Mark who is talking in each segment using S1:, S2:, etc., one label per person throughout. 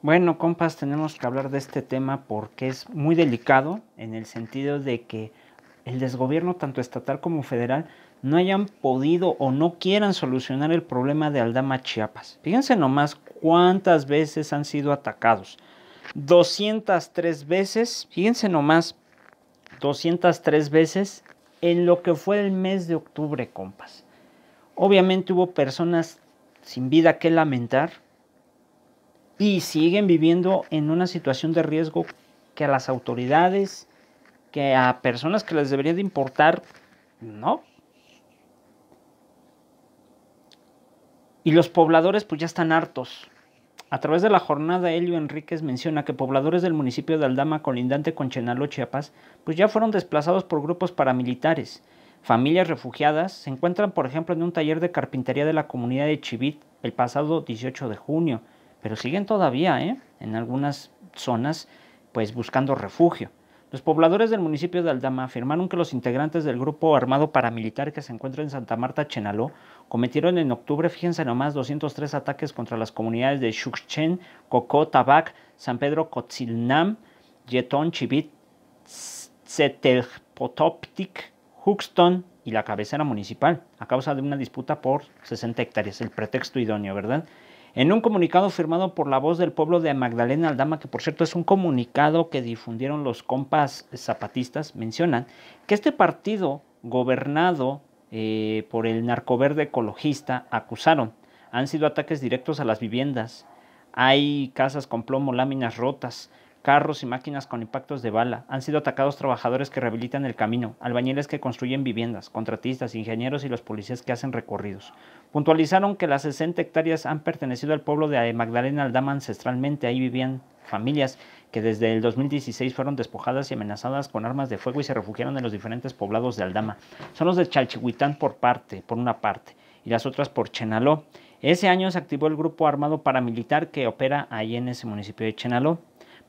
S1: Bueno, compas, tenemos que hablar de este tema porque es muy delicado en el sentido de que el desgobierno tanto estatal como federal no hayan podido o no quieran solucionar el problema de Aldama Chiapas. Fíjense nomás cuántas veces han sido atacados. 203 veces, fíjense nomás, 203 veces en lo que fue el mes de octubre, compas. Obviamente hubo personas sin vida que lamentar, y siguen viviendo en una situación de riesgo que a las autoridades, que a personas que les debería de importar, no. Y los pobladores pues ya están hartos. A través de la jornada, Elio Enríquez menciona que pobladores del municipio de Aldama, colindante con Chenalo, Chiapas, pues ya fueron desplazados por grupos paramilitares. Familias refugiadas se encuentran, por ejemplo, en un taller de carpintería de la comunidad de Chivit el pasado 18 de junio, pero siguen todavía ¿eh? en algunas zonas pues buscando refugio. Los pobladores del municipio de Aldama afirmaron que los integrantes del grupo armado paramilitar que se encuentra en Santa Marta, Chenaló, cometieron en octubre, fíjense nomás, 203 ataques contra las comunidades de Xuxchen, Cocó, Tabac, San Pedro, Cotzilnam, Yetón, Chivit, Potoptic, Huxton y la cabecera municipal, a causa de una disputa por 60 hectáreas, el pretexto idóneo, ¿verdad? En un comunicado firmado por la voz del pueblo de Magdalena Aldama, que por cierto es un comunicado que difundieron los compas zapatistas, mencionan que este partido gobernado eh, por el narcoverde ecologista acusaron han sido ataques directos a las viviendas, hay casas con plomo, láminas rotas, carros y máquinas con impactos de bala. Han sido atacados trabajadores que rehabilitan el camino, albañiles que construyen viviendas, contratistas, ingenieros y los policías que hacen recorridos. Puntualizaron que las 60 hectáreas han pertenecido al pueblo de Magdalena Aldama ancestralmente. Ahí vivían familias que desde el 2016 fueron despojadas y amenazadas con armas de fuego y se refugiaron en los diferentes poblados de Aldama. Son los de Chalchihuitán por parte, por una parte, y las otras por Chenaló. Ese año se activó el grupo armado paramilitar que opera ahí en ese municipio de Chenaló.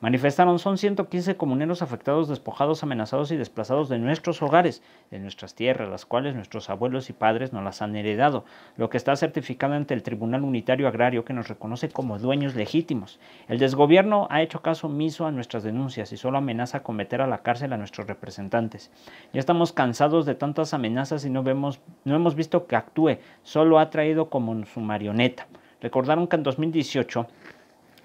S1: Manifestaron, son 115 comuneros afectados, despojados, amenazados y desplazados de nuestros hogares, de nuestras tierras, las cuales nuestros abuelos y padres nos las han heredado, lo que está certificado ante el Tribunal Unitario Agrario que nos reconoce como dueños legítimos. El desgobierno ha hecho caso omiso a nuestras denuncias y solo amenaza con meter a la cárcel a nuestros representantes. Ya estamos cansados de tantas amenazas y no, vemos, no hemos visto que actúe, solo ha traído como su marioneta. Recordaron que en 2018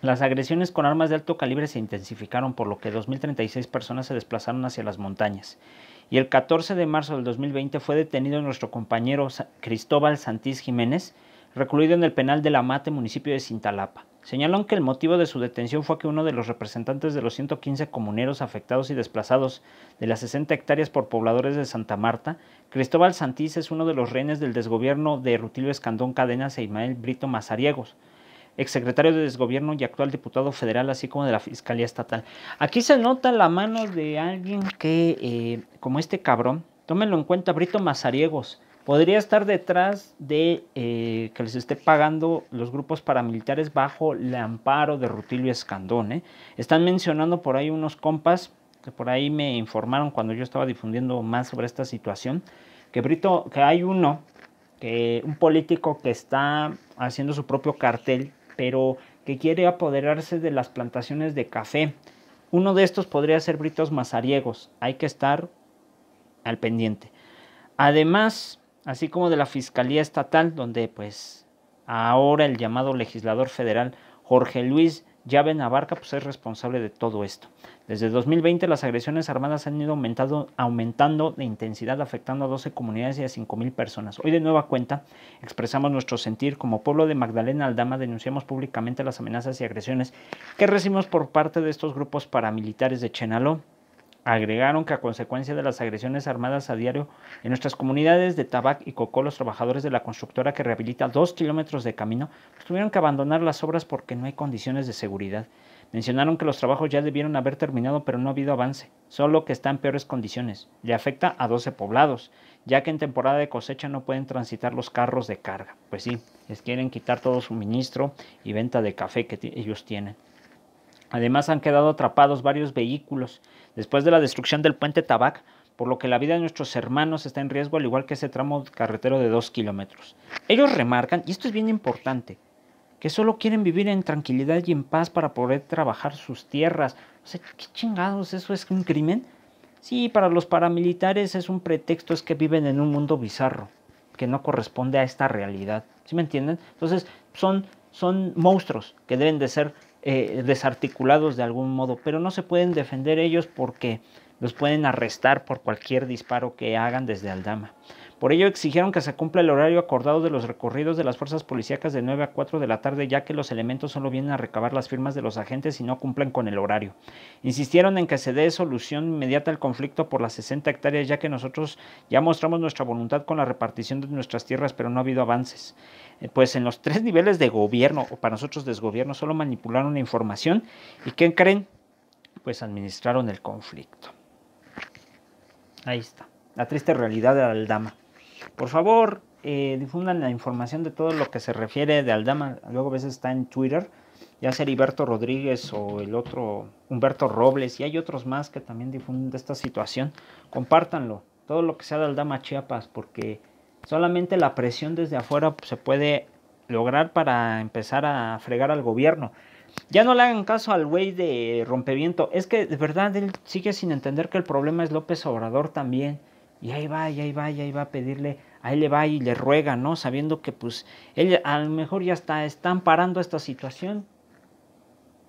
S1: las agresiones con armas de alto calibre se intensificaron, por lo que 2.036 personas se desplazaron hacia las montañas. Y el 14 de marzo del 2020 fue detenido nuestro compañero Cristóbal Santís Jiménez, recluido en el penal de La Mate, municipio de Cintalapa. Señaló que el motivo de su detención fue que uno de los representantes de los 115 comuneros afectados y desplazados de las 60 hectáreas por pobladores de Santa Marta, Cristóbal Santís es uno de los rehenes del desgobierno de Rutilio Escandón Cadenas e Ismael Brito Mazariegos, exsecretario de Desgobierno y actual diputado federal, así como de la Fiscalía Estatal. Aquí se nota la mano de alguien que, eh, como este cabrón, tómenlo en cuenta, Brito Mazariegos, podría estar detrás de eh, que les esté pagando los grupos paramilitares bajo el amparo de Rutilio Escandón. ¿eh? Están mencionando por ahí unos compas que por ahí me informaron cuando yo estaba difundiendo más sobre esta situación, que Brito, que hay uno, un político que está haciendo su propio cartel pero que quiere apoderarse de las plantaciones de café. Uno de estos podría ser Britos Mazariegos. Hay que estar al pendiente. Además, así como de la Fiscalía Estatal, donde pues ahora el llamado legislador federal Jorge Luis Llave Abarca pues, es responsable de todo esto. Desde 2020 las agresiones armadas han ido aumentando de intensidad, afectando a 12 comunidades y a 5.000 personas. Hoy de nueva cuenta expresamos nuestro sentir como pueblo de Magdalena Aldama, denunciamos públicamente las amenazas y agresiones que recibimos por parte de estos grupos paramilitares de Chenaló Agregaron que a consecuencia de las agresiones armadas a diario en nuestras comunidades de Tabac y Cocó, los trabajadores de la constructora que rehabilita dos kilómetros de camino pues, tuvieron que abandonar las obras porque no hay condiciones de seguridad. Mencionaron que los trabajos ya debieron haber terminado, pero no ha habido avance, solo que está en peores condiciones. Le afecta a 12 poblados, ya que en temporada de cosecha no pueden transitar los carros de carga. Pues sí, les quieren quitar todo suministro y venta de café que ellos tienen. Además han quedado atrapados varios vehículos después de la destrucción del puente Tabac, por lo que la vida de nuestros hermanos está en riesgo, al igual que ese tramo carretero de dos kilómetros. Ellos remarcan, y esto es bien importante, que solo quieren vivir en tranquilidad y en paz para poder trabajar sus tierras. O sea, ¿qué chingados? ¿Eso es un crimen? Sí, para los paramilitares es un pretexto, es que viven en un mundo bizarro, que no corresponde a esta realidad. ¿Sí me entienden? Entonces, son, son monstruos que deben de ser eh, desarticulados de algún modo, pero no se pueden defender ellos porque los pueden arrestar por cualquier disparo que hagan desde Aldama. Por ello exigieron que se cumpla el horario acordado de los recorridos de las fuerzas policíacas de 9 a 4 de la tarde, ya que los elementos solo vienen a recabar las firmas de los agentes y no cumplen con el horario. Insistieron en que se dé solución inmediata al conflicto por las 60 hectáreas, ya que nosotros ya mostramos nuestra voluntad con la repartición de nuestras tierras, pero no ha habido avances. Eh, pues en los tres niveles de gobierno, o para nosotros desgobierno, solo manipularon la información y ¿quién creen? Pues administraron el conflicto. Ahí está, la triste realidad de Aldama. Por favor, eh, difundan la información de todo lo que se refiere de Aldama. Luego a veces está en Twitter, ya sea Heriberto Rodríguez o el otro Humberto Robles, y hay otros más que también difunden esta situación. Compártanlo, todo lo que sea de Aldama Chiapas, porque solamente la presión desde afuera se puede lograr para empezar a fregar al gobierno. Ya no le hagan caso al güey de rompeviento. Es que de verdad él sigue sin entender que el problema es López Obrador también. Y ahí va, y ahí va, y ahí va a pedirle, ahí le va y le ruega, ¿no? Sabiendo que pues él a lo mejor ya está, están parando esta situación.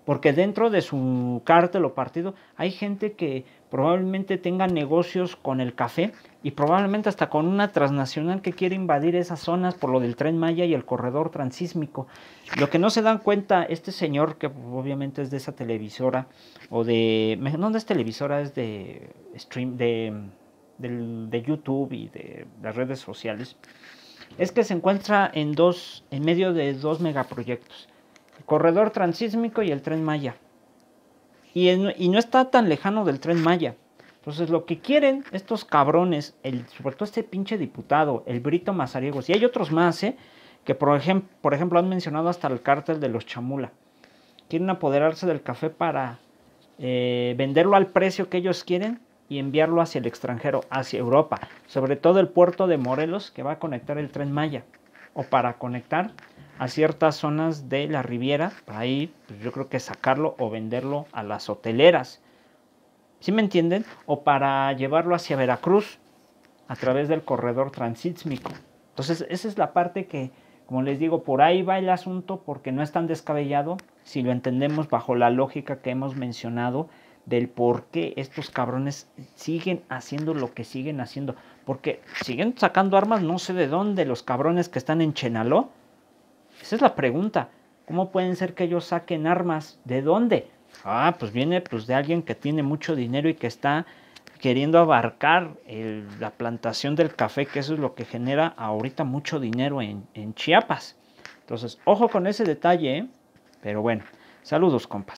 S1: Porque dentro de su cártel o partido hay gente que probablemente tenga negocios con el café y probablemente hasta con una transnacional que quiere invadir esas zonas por lo del tren Maya y el corredor transísmico. Lo que no se dan cuenta, este señor que obviamente es de esa televisora o de... ¿Dónde es televisora, es de stream, de de YouTube y de las redes sociales es que se encuentra en, dos, en medio de dos megaproyectos, el corredor transísmico y el tren Maya. Y, y no está tan lejano del tren Maya. Entonces lo que quieren estos cabrones, el, sobre todo este pinche diputado, el Brito Mazariegos, y hay otros más, ¿eh? que por, por ejemplo han mencionado hasta el cártel de los Chamula. Quieren apoderarse del café para eh, venderlo al precio que ellos quieren y enviarlo hacia el extranjero, hacia Europa, sobre todo el puerto de Morelos que va a conectar el tren Maya o para conectar a ciertas zonas de la Riviera, para ahí pues, yo creo que sacarlo o venderlo a las hoteleras. ¿Sí me entienden? O para llevarlo hacia Veracruz a través del corredor transísmico. Entonces, esa es la parte que, como les digo, por ahí va el asunto porque no es tan descabellado si lo entendemos bajo la lógica que hemos mencionado del por qué estos cabrones siguen haciendo lo que siguen haciendo. Porque siguen sacando armas, no sé de dónde, los cabrones que están en Chenaló. Esa es la pregunta. ¿Cómo pueden ser que ellos saquen armas? ¿De dónde? Ah, pues viene pues, de alguien que tiene mucho dinero y que está queriendo abarcar eh, la plantación del café, que eso es lo que genera ahorita mucho dinero en, Chiapas. Entonces, ojo con ese detalle, ¿eh? pero bueno, saludos compas.